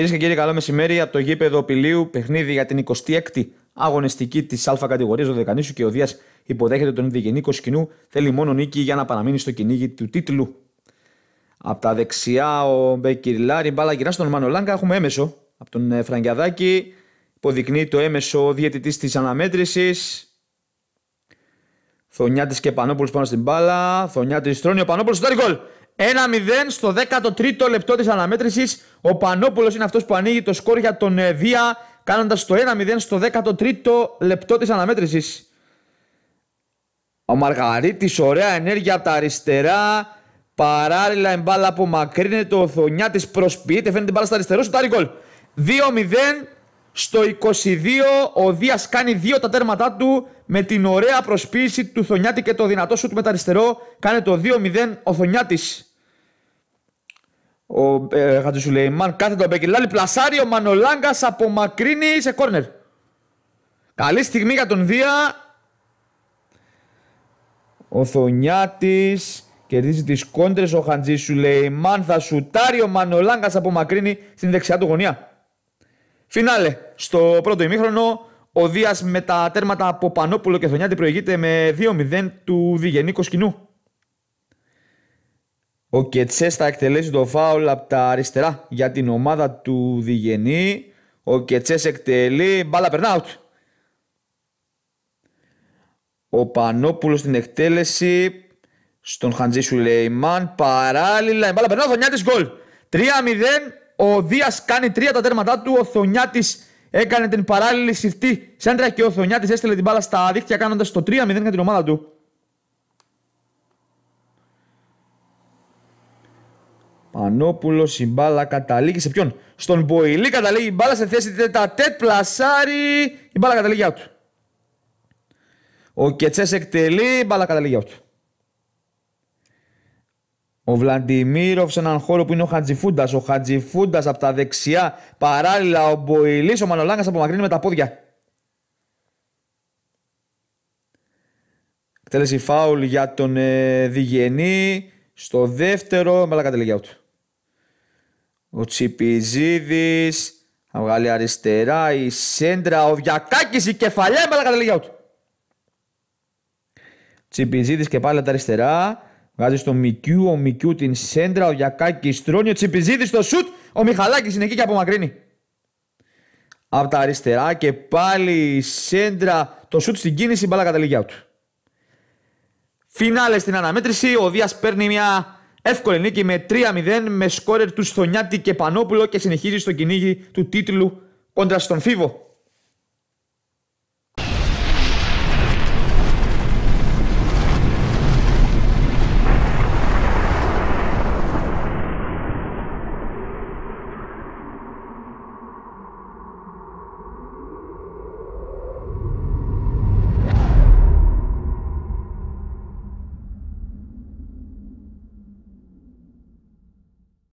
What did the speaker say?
Κυρίες και κύριοι, καλό μεσημέρι από το γήπεδο Πιλίου. Παιχνίδι για την 26η αγωνιστική της Α κατηγορίας Δεκανήσου και ο Δίας υποδέχεται τον Διγενή Κοσκινού. Θέλει μόνο νίκη για να παραμείνει στο κυνήγι του τίτλου. Από τα δεξιά ο Μπεκυριλάρη μπάλα γυρά στον Μανολάγκα. Έχουμε έμεσο από τον ε, Φραγκιαδάκη. Υποδεικνύει το έμεσο διαιτητής της αναμέτρησης τη και Πανόπουλος πάνω στην μπάλα. τη στρώνει ο Πανόπουλος. στο γκολ. 1-0 στο 13ο λεπτό της αναμέτρησης. Ο Πανόπουλος είναι αυτός που ανοίγει το σκόρ για τον ε, Δία, κάνοντας το 1-0 στο 13ο λεπτό της αναμέτρησης. Ο Μαργαρίτης, ωραία ενέργεια από τα αριστερά. Παράλληλα, η μπάλα απομακρύνεται. Ο Θονιάτη προσποιείται. μπαλα απομακρυνεται ο τη μπάλα στα αριστερό. στο γκολ. 2-0 στο 22 ο Δίας κάνει δύο τα τέρματά του με την ωραία προσποίηση του Θονιάτη και το δυνατό σου του μεταριστερό Κάνει το 2-0 ο Θωνιάτης. Ο ε, Χατζησουλεϊμάν κάθε το Μπεκελάλη πλασάρι ο Μανολάγκας απομακρύνει σε κόρνερ. Καλή στιγμή για τον Δία. Ο Θωνιάτης κερδίζει τις κόντρες ο Χατζησουλεϊμάν θα σουτάρει ο Μανολάγκας απομακρύνει στην δεξιά του γωνία. Φινάλε. Στο πρώτο ημίχρονο, ο Δίας με τα τέρματα από Πανόπουλο και Θονιάτη προηγείται με 2-0 του διγενή Κοσκινού. Ο Κετσές θα εκτελέσει το φάουλ από τα αριστερά για την ομάδα του διγενή. Ο Κετσές εκτελεί. Μπάλα περνάουτ. Ο Πανόπουλος στην εκτέλεση στον Χαντζή Σουλεϊμάν. Παράλληλα, η μπάλα περνάω, Θονιάτη γκολ. 3-0 ο Δίας κάνει τρία τα τέρματά του, ο Θονιάτης έκανε την παράλληλη συρτή σέντρα και ο Θονιάτης έστειλε την μπάλα στα δίχτυα κάνοντας το 3-0 για την ομάδα του. Πανόπουλος, η μπάλα καταλήγει σε ποιον. Στον Ποηλή καταλήγει η μπάλα σε θέση τέτ πλασάρι. Η μπάλα καταλήγει out. Ο Κετσές εκτελεί, η μπάλα καταλήγει out. Ο Βλαντιμίροφ σε έναν χώρο που είναι ο Χατζηφούντας. Ο Χατζηφούντας από τα δεξιά. Παράλληλα ο Μποηλή. Ο Μανολάγκα απομακρύνει με τα πόδια. Εκτέλεση φάουλ για τον ε, Διγενή. Στο δεύτερο. Μαλάκα τελεγιά του. Ο Τσιπιζίδης. Θα βγάλει αριστερά. Η Σέντρα. Ο Διακάκης. Η κεφαλιά. Μαλάκα τελεγιά του. Τσιπιζίδης και πάλι τα αριστερά. Βγάζεις στο Μικιού, ο Μικιού την Σέντρα, ο Γιακάκης στρώνει, ο Τσιπιζίδη στο σουτ, ο Μιχαλάκης είναι εκεί και απομακρύνει. Από τα αριστερά και πάλι η Σέντρα, το σουτ στην κίνηση, μπαλά καταλήγει του. Φινάλε στην αναμέτρηση, ο Δίας παίρνει μια εύκολη νίκη με 3-0 με σκόρερ του Στονιάτη και Πανόπουλο και συνεχίζει στο κυνήγι του τίτλου κόντρα στον Φίβο.